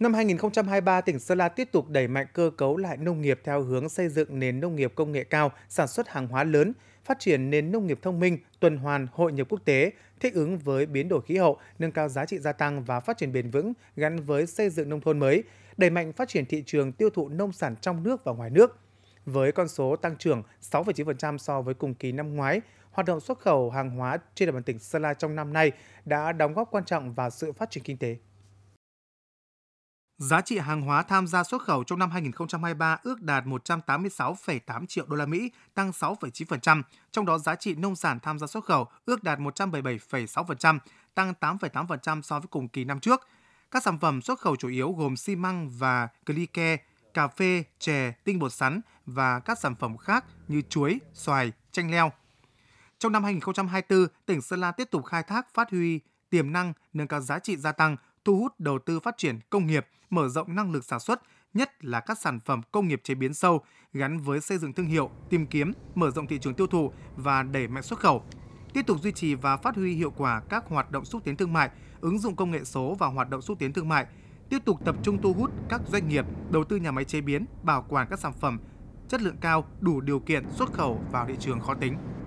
Năm 2023, tỉnh Sơn La tiếp tục đẩy mạnh cơ cấu lại nông nghiệp theo hướng xây dựng nền nông nghiệp công nghệ cao, sản xuất hàng hóa lớn, phát triển nền nông nghiệp thông minh, tuần hoàn, hội nhập quốc tế, thích ứng với biến đổi khí hậu, nâng cao giá trị gia tăng và phát triển bền vững gắn với xây dựng nông thôn mới, đẩy mạnh phát triển thị trường tiêu thụ nông sản trong nước và ngoài nước. Với con số tăng trưởng 6,9% so với cùng kỳ năm ngoái, hoạt động xuất khẩu hàng hóa trên địa bàn tỉnh Sơn La trong năm nay đã đóng góp quan trọng vào sự phát triển kinh tế. Giá trị hàng hóa tham gia xuất khẩu trong năm 2023 ước đạt 186,8 triệu đô la Mỹ, tăng 6,9%, trong đó giá trị nông sản tham gia xuất khẩu ước đạt 177,6%, tăng 8,8% so với cùng kỳ năm trước. Các sản phẩm xuất khẩu chủ yếu gồm xi măng và clike, cà phê, chè, tinh bột sắn và các sản phẩm khác như chuối, xoài, chanh leo. Trong năm 2024, tỉnh Sơn La tiếp tục khai thác phát huy tiềm năng nâng cao giá trị gia tăng thu hút đầu tư phát triển công nghiệp, mở rộng năng lực sản xuất, nhất là các sản phẩm công nghiệp chế biến sâu gắn với xây dựng thương hiệu, tìm kiếm, mở rộng thị trường tiêu thụ và đẩy mạnh xuất khẩu. Tiếp tục duy trì và phát huy hiệu quả các hoạt động xúc tiến thương mại, ứng dụng công nghệ số và hoạt động xúc tiến thương mại, tiếp tục tập trung thu hút các doanh nghiệp đầu tư nhà máy chế biến, bảo quản các sản phẩm chất lượng cao đủ điều kiện xuất khẩu vào thị trường khó tính.